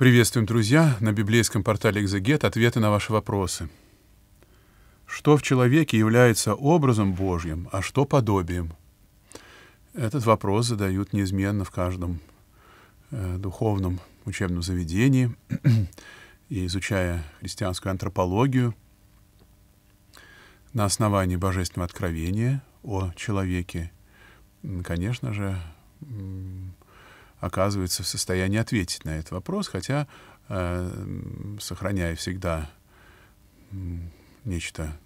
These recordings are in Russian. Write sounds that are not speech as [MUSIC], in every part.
Приветствуем, друзья! На библейском портале «Экзегет» ответы на ваши вопросы. Что в человеке является образом Божьим, а что подобием? Этот вопрос задают неизменно в каждом э, духовном учебном заведении. [CLEARS THROAT] И изучая христианскую антропологию на основании божественного откровения о человеке, конечно же, оказывается в состоянии ответить на этот вопрос, хотя э, сохраняя всегда нечто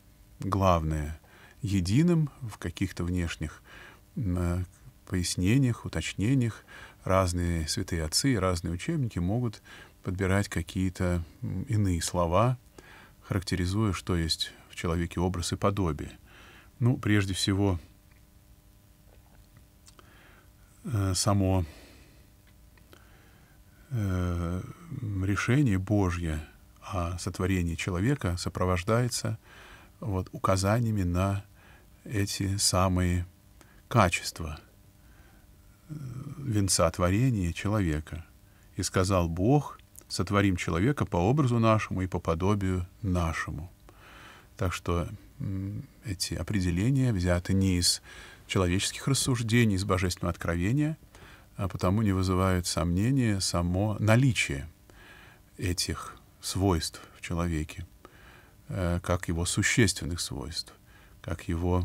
главное единым в каких-то внешних э, пояснениях, уточнениях. Разные святые отцы и разные учебники могут подбирать какие-то иные слова, характеризуя, что есть в человеке образ и подобие. Ну, прежде всего, э, само решение Божье о сотворении человека сопровождается вот, указаниями на эти самые качества э, венца творения человека. «И сказал Бог, сотворим человека по образу нашему и по подобию нашему». Так что эти определения взяты не из человеческих рассуждений, из божественного откровения, а потому не вызывают сомнения само наличие этих свойств в человеке, э, как его существенных свойств, как его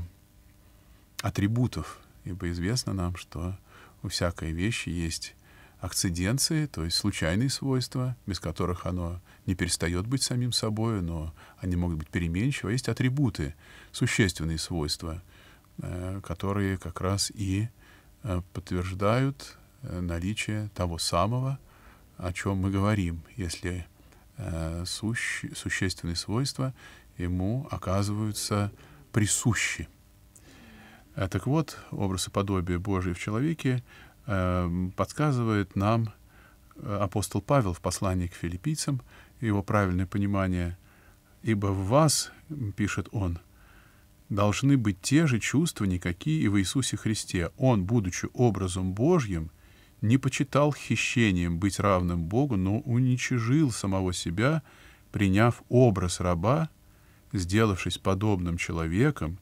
атрибутов, ибо известно нам, что у всякой вещи есть акциденции, то есть случайные свойства, без которых оно не перестает быть самим собой, но они могут быть переменчивы. А есть атрибуты, существенные свойства, э, которые как раз и э, подтверждают наличие того самого о чем мы говорим, если э, суще, существенные свойства ему оказываются присущи. Э, так вот, образ и подобие Божие в человеке э, подсказывает нам э, апостол Павел в послании к филиппийцам, его правильное понимание, «Ибо в вас, — пишет он, — должны быть те же чувства, никакие и в Иисусе Христе. Он, будучи образом Божьим, — не почитал хищением быть равным Богу, но уничижил самого себя, приняв образ раба, сделавшись подобным человеком,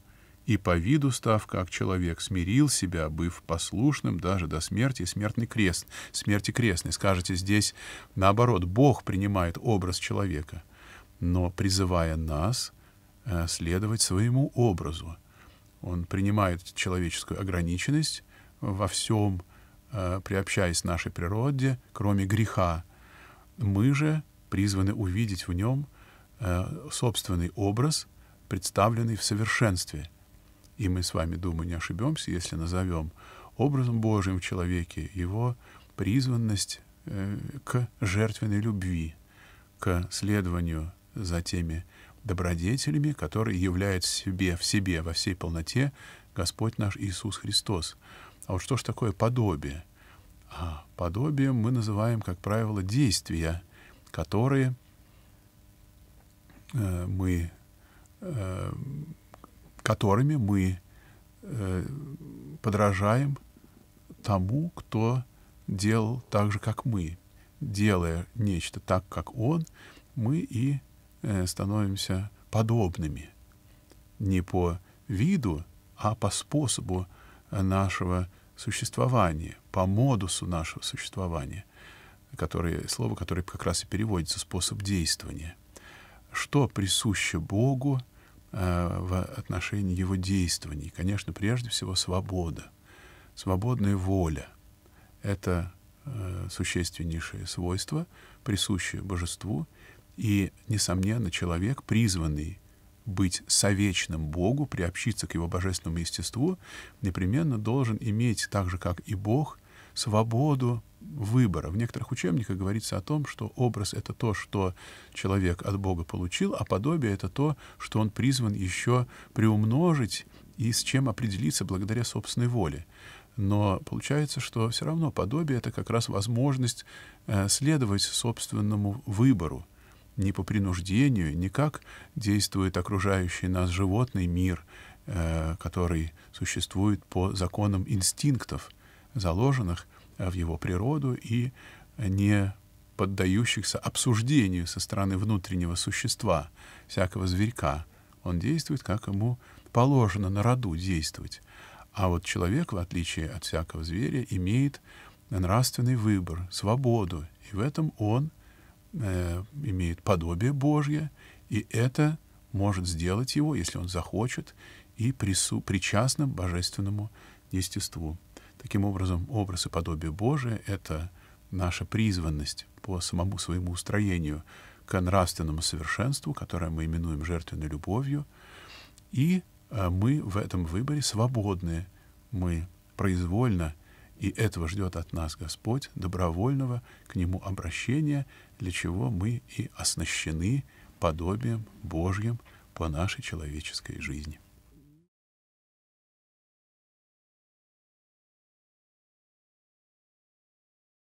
и по виду став как человек, смирил себя, быв послушным даже до смерти, смертный крест, смерти крестной. Скажете, здесь наоборот, Бог принимает образ человека, но призывая нас э, следовать своему образу. Он принимает человеческую ограниченность во всем, Э, приобщаясь нашей природе, кроме греха. Мы же призваны увидеть в нем э, собственный образ, представленный в совершенстве. И мы с вами, думаю, не ошибемся, если назовем образом Божьим в человеке его призванность э, к жертвенной любви, к следованию за теми добродетелями, которые являются в себе, в себе, во всей полноте Господь наш Иисус Христос. А вот что ж такое подобие? А подобием мы называем, как правило, действия, которые э, мы, э, которыми мы э, подражаем тому, кто делал так же, как мы. Делая нечто так, как он, мы и э, становимся подобными. Не по виду, а по способу нашего существования, по модусу нашего существования, которое слово, которое как раз и переводится «способ действования». Что присуще Богу э, в отношении его действований? Конечно, прежде всего, свобода, свободная воля. Это э, существеннейшее свойство, присущее божеству, и, несомненно, человек, призванный быть совечным Богу, приобщиться к его божественному естеству, непременно должен иметь, так же как и Бог, свободу выбора. В некоторых учебниках говорится о том, что образ — это то, что человек от Бога получил, а подобие — это то, что он призван еще приумножить и с чем определиться благодаря собственной воле. Но получается, что все равно подобие — это как раз возможность э, следовать собственному выбору, не по принуждению, не как действует окружающий нас животный мир, э, который существует по законам инстинктов, заложенных э, в его природу и не поддающихся обсуждению со стороны внутреннего существа, всякого зверька. Он действует, как ему положено на роду действовать. А вот человек, в отличие от всякого зверя, имеет нравственный выбор, свободу, и в этом он Э, имеет подобие Божье, и это может сделать его, если он захочет, и прису, причастным божественному естеству. Таким образом, образ и подобие Божие — это наша призванность по самому своему устроению к нравственному совершенству, которое мы именуем жертвенной любовью, и э, мы в этом выборе свободны. Мы произвольно — и этого ждет от нас Господь, добровольного к Нему обращения, для чего мы и оснащены подобием Божьим по нашей человеческой жизни.